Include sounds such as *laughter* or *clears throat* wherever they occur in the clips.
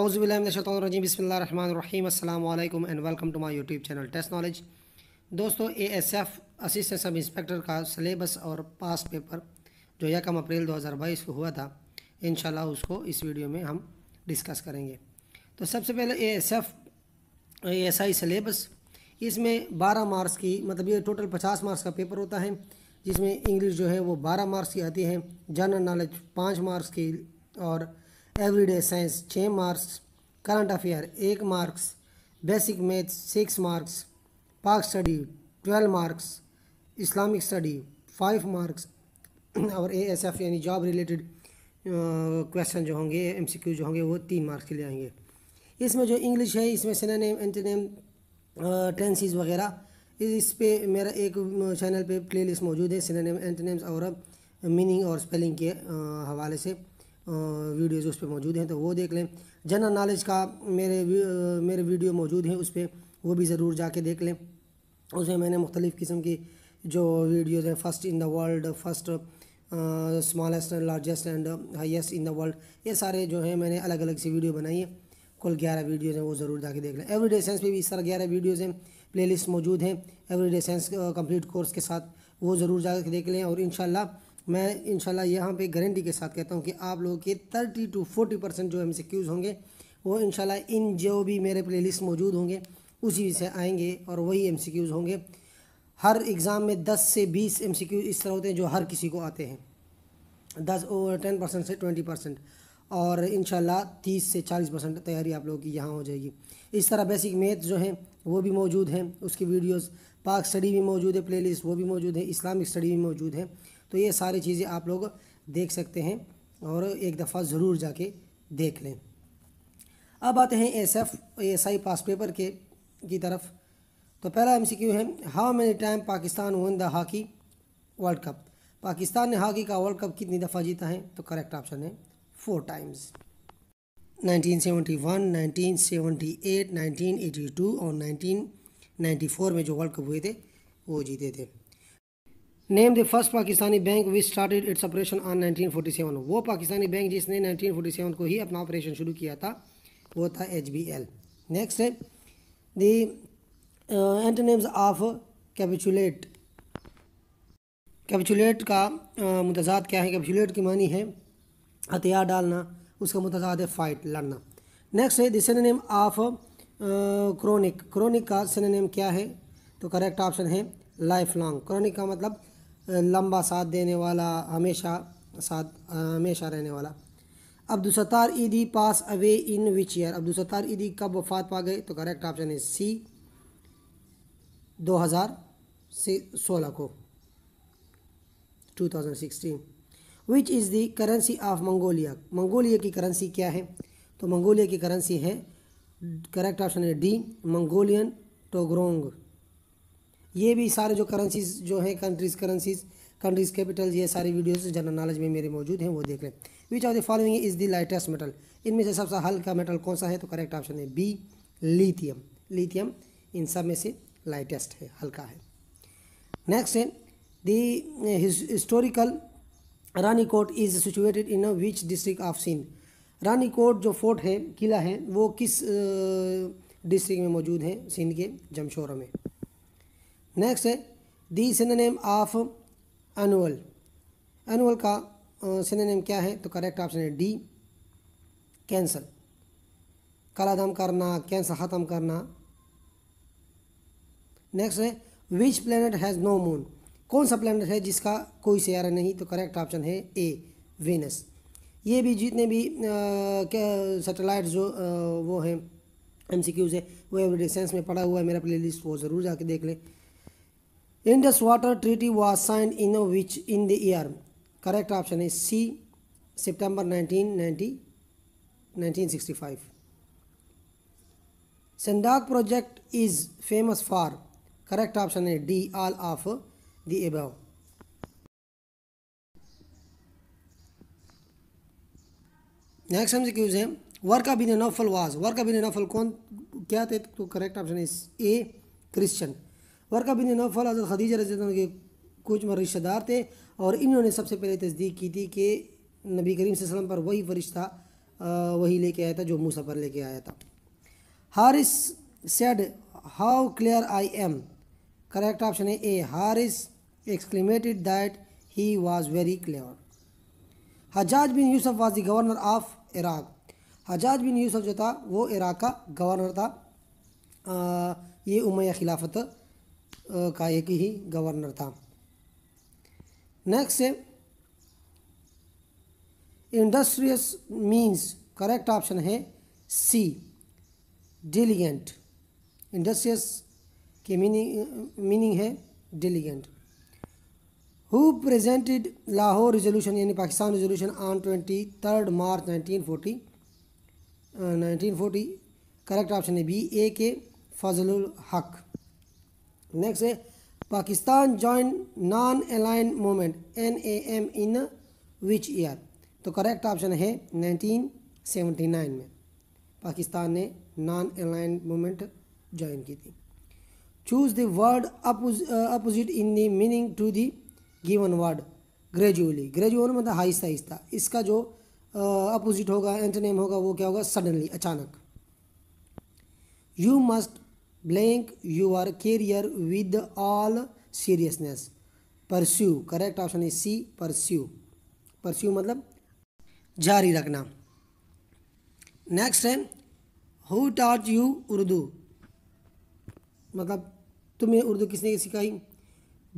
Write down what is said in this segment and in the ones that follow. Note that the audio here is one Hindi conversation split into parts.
आउज़बिल्लाजी बसमीम अल्लाम and welcome to my YouTube channel test knowledge दोस्तों A S F assistant sub inspector का सलेबस और पास पेपर जो यकम अप्रैल 2022 को हुआ था इन उसको इस वीडियो में हम डिस्कस करेंगे तो सबसे पहले A S F A S I syllabus इसमें बारह मार्क्स की मतलब ये टोटल पचास मार्क्स का पेपर होता है जिसमें इंग्लिश जो है वो बारह मार्क्स की आती है जनरल नॉलेज पाँच मार्क्स की और एवरीडे साइंस छः मार्क्स करंट अफेयर एक marks basic math six marks Pak study twelve marks Islamic study five marks *clears throat* और ए एस एफ यानी जॉब रिलेटेड क्वेश्चन जो होंगे एम सी क्यू जो होंगे वो तीन मार्क्स के लिए आएंगे इसमें जो इंग्लिश है इसमें सिनानेम एंटीनेम टेंसीज वगैरह इस पे मेरा एक चैनल पे प्लेलिस्ट मौजूद है सिनानेम एंटीनेम्स और मीनिंग और स्पेलिंग के हवाले से वीडियोज़ उस पर मौजूद हैं तो वो देख लें जनरल नॉलेज का मेरे मेरे वीडियो मौजूद हैं उस पर वो भी ज़रूर जाके देख लें उसमें मैंने मुख्तलिफ़ किस्म की जो वीडियोज़ हैं first in the world first smallest and largest and highest in the world ये सारे जो हैं मैंने अलग अलग सी वीडियो बनाई है कुल ग्यारह वीडियोज़ हैं वो ज़रूर जाके देख लें डे साइंस पर भी इस तरह ग्यारह वीडियोज़ हैं प्लेलिस्ट मौजूद हैं डे साइंस कंप्लीट कोर्स के साथ वो ज़रूर जाके देख लें और इन मैं इंशाल्लाह यहाँ पे गारंटी के साथ कहता हूँ कि आप लोगों के 30 टू 40 परसेंट जो एम होंगे वो इंशाल्लाह इन जो भी मेरे लिस्ट मौजूद होंगे उसी से आएंगे और वही एम होंगे हर एग्ज़ाम में दस से बीस एम इस तरह होते हैं जो हर किसी को आते हैं दस टेन परसेंट से ट्वेंटी परसेंट और इन तीस से चालीस परसेंट तैयारी आप लोगों की यहाँ हो जाएगी इस तरह बेसिक मैथ जो है वो भी मौजूद हैं उसकी वीडियोज़ पाक स्टडी भी मौजूद है प्लेलिस्ट वो भी मौजूद है इस्लामिक स्टडी भी मौजूद है तो ये सारी चीज़ें आप लोग देख सकते हैं और एक दफ़ा ज़रूर जाके देख लें अब आते हैं S F S I past paper के की तरफ तो पहला एम सी क्यू है how many time Pakistan won the hockey world cup Pakistan ने हॉकी का वर्ल्ड कप कितनी दफ़ा जीता है तो करेक्ट ऑप्शन है फोर टाइम्स 1971, 1978, 1982 और 1994 में जो वर्ल्ड कप हुए थे वो जीते थे name the first Pakistani bank which started its operation on 1947 वो पाकिस्तानी बैंक जिसने 1947 को ही अपना ऑपरेशन शुरू किया था वो था एच बी एल नेक्स्ट है antonyms of capitulate capitulate का uh, मुतजाद क्या है कैपिचुलेट की मानी है हथियार डालना उसका मुतजाद है फाइट लड़ना नेक्स्ट है दिन नेम ऑफ क्रोनिक क्रोनिक का सन नेम क्या है तो करेक्ट ऑप्शन है लाइफ लॉन्ग क्रोनिक का मतलब लंबा साथ देने वाला हमेशा साथ हमेशा रहने वाला अब्दुलसतार ईदी pass away in which year अब्दुलसतार ईदी कब वफात पा गए तो करेक्ट ऑप्शन है सी 2000 से 16 को 2016 which is the currency of Mongolia Mongolia की करेंसी क्या है तो मंगोलिया की करेंसी है करेक्ट ऑप्शन है डी मंगोलियन टोगरोंग ये भी सारे जो करेंसीज जो हैं कंट्रीज़ करेंसीज कंट्रीज कैपिटल्स ये सारी वीडियोस जनरल नॉलेज में मेरे मौजूद हैं वो देख लें which of the following is the lightest metal इनमें से सबसे हल्का मेटल कौन सा है तो करेक्ट ऑप्शन है बी लिथियम लिथियम इन सब में से लाइटेस्ट है हल्का है नेक्स्ट है the historical eh, Rani Kot is situated in which district of Sindh Rani Kot जो फोर्ट है किला है वो किस डिस्ट्रिक्ट eh, में मौजूद है सिंध के जमशोरा में नेक्स्ट है the synonym of annual annual का सिनोनेम क्या है तो करेक्ट ऑप्शन है डी कैंसल काला दम करना कैंसर ख़त्म करना नेक्स्ट है which planet has no moon कौन सा प्लानट है जिसका कोई सियारा नहीं तो करेक्ट ऑप्शन है ए वेनस ये भी जितने भी सेटेलाइट जो आ, वो हैं एम सी क्यूज़ है वो एवरीडे सेंस में पड़ा हुआ है मेरा प्ले लिस्ट वो ज़रूर जाके देख लें Indus Water Treaty was signed in which in the year? Correct option is C, September 1990, 1965. Sendak project is famous for correct option is D, all of the above. Next MCQs है Waraqa ibn Nawfal was work ibn नफल कौन क्या थे तो Correct option is A Christian. वर्का बिन नौफल हज़रत खदीजा रज के कुछ रिश्तेदार थे और इन्होंने सबसे पहले तस्दीक की थी कि नबी करीम वसल्लम पर वही फरिश्ता वही लेके आया था जो मूसा पर लेके आया था Haris said how clear I am correct option है A Haris exclaimed that he was very clear Hajjaj bin Yusuf was the governor of Iraq Hajjaj bin Yusuf जो था वो इराक का गवर्नर था आ, ये उमैया खिलाफत का एक ही गवर्नर था next industrious means correct option है सी डिलीगेंट इंडस्ट्रियस की मीनिंग मीनिंग है diligent who presented Lahore resolution यानी Pakistan resolution on twenty third March nineteen forty nineteen forty correct option है B A K Fazal Haq next eh, तो है Pakistan join non aligned movement N A M in which year तो करेक्ट ऑप्शन है 1979 में पाकिस्तान ने नॉन अलाइन मूवमेंट ज्वाइन की थी choose the word opposite in the meaning to the given word gradually gradual मतलब आहिस्ता आहिस्ता इसका जो अपोजिट होगा एंटोनेम होगा वो क्या होगा सडनली अचानक you must blank your career with all seriousness pursue correct option is C pursue pursue मतलब जारी रखना नेक्स्ट है हु टॉट यू उर्दू मतलब तुम्हें उर्दू किसने सिखाई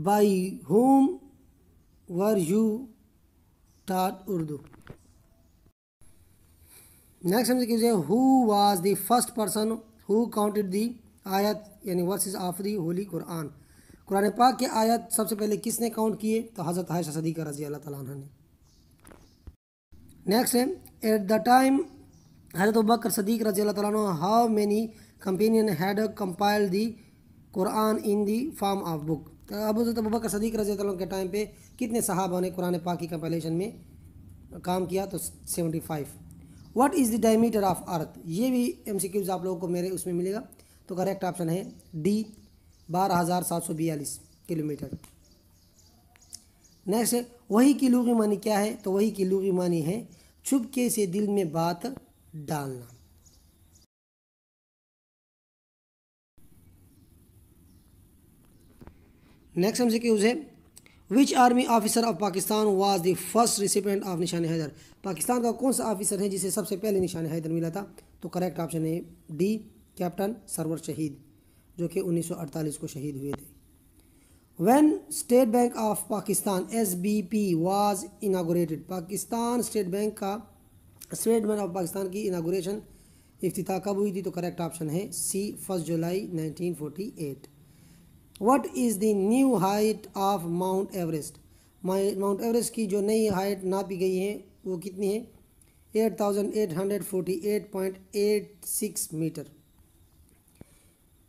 by whom were you taught Urdu next समझे who was the first person who counted the आयत यानी verses the holy Quran Quran पाक के आयत सबसे पहले किसने काउंट किए तो हज़रत आयशा सदीक़ा रजी अल्लाह ने नेक्स्ट है एट द टाइम हज़रत बकर सदीक रजी अल्लाह how many companion had compile the Quran in the form of book तो अब बकर सदीक रजी अल्लाह के टाइम पे कितने साहबा ने कुरान पाक की कंपाइलेशन में काम किया तो seventy five what is the diameter of earth ये भी एम आप लोगों को मेरे उसमें मिलेगा तो करेक्ट ऑप्शन है डी बारह हज़ार सात सौ बयालीस किलोमीटर नेक्स्ट है वही की लूगी मानी क्या है तो वही की लूगी मानी है छुपके से दिल में बात डालना नेक्स्ट हमसे क्यूज है which army officer of Pakistan was the first recipient of Nishan Haider Pakistan का कौन सा ऑफिसर है जिसे सबसे पहले निशान हैदर मिला था तो करेक्ट ऑप्शन है डी कैप्टन सरवर शहीद जो कि 1948 को शहीद हुए थे when state bank of Pakistan S B P was inaugurated Pakistan state bank का स्टेट बैंक ऑफ पाकिस्तान की इनागोरेशन अफ्ताह कब हुई थी तो करेक्ट ऑप्शन है C first July 1948 what is the new height of Mount Everest Mount Everest की जो नई हाइट नापी गई है वो कितनी है 8,848.86 मीटर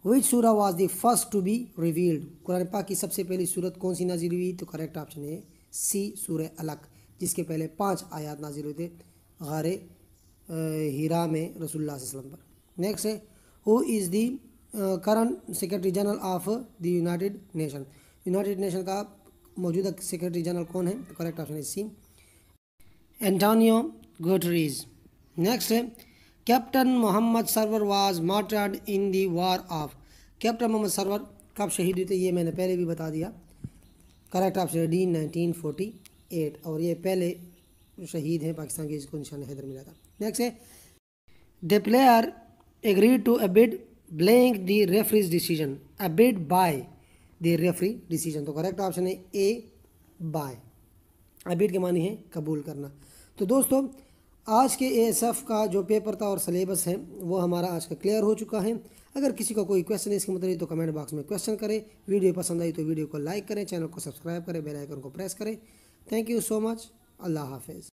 विच सूरा was the first to be revealed Quran पाक की सबसे पहली सूरत कौन सी नाजिल हुई तो करेक्ट ऑप्शन है सी सूर अलग जिसके पहले पाँच आयात नाजिल हुए थे गार हीरा में रसोल्ला वसलम पर नेक्स्ट है who is the current secretary general of the United Nation United Nation का मौजूदा सेक्रेटरी जनरल कौन है करेक्ट ऑप्शन है सी एंटोनियो गोटरीज नेक्स्ट है captain Mohammad Sarwar was martyred in the war of captain Mohammad Sarwar कब शहीद हुए थे ये मैंने पहले भी बता दिया करेक्ट ऑप्शन है डी नाइनटीन फोर्टी एट और ये पहले शहीद हैं पाकिस्तान के जिसको निशान हैदर मिला था नेक्स्ट है the player agree to abide blank the referee's decision abide by the referee decision तो करेक्ट ऑप्शन है ए बाय अबिड के मानी है कबूल करना तो दोस्तों आज के ए का जो पेपर था और सलेबस है वो हमारा आज का क्लियर हो चुका है अगर किसी का को कोई क्वेश्चन है इसके मतलब तो कमेंट बॉक्स में क्वेश्चन करें वीडियो पसंद आई तो वीडियो को लाइक करें चैनल को सब्सक्राइब करें बेल आइकन को प्रेस करें थैंक यू सो मच अल्लाह हाफिज़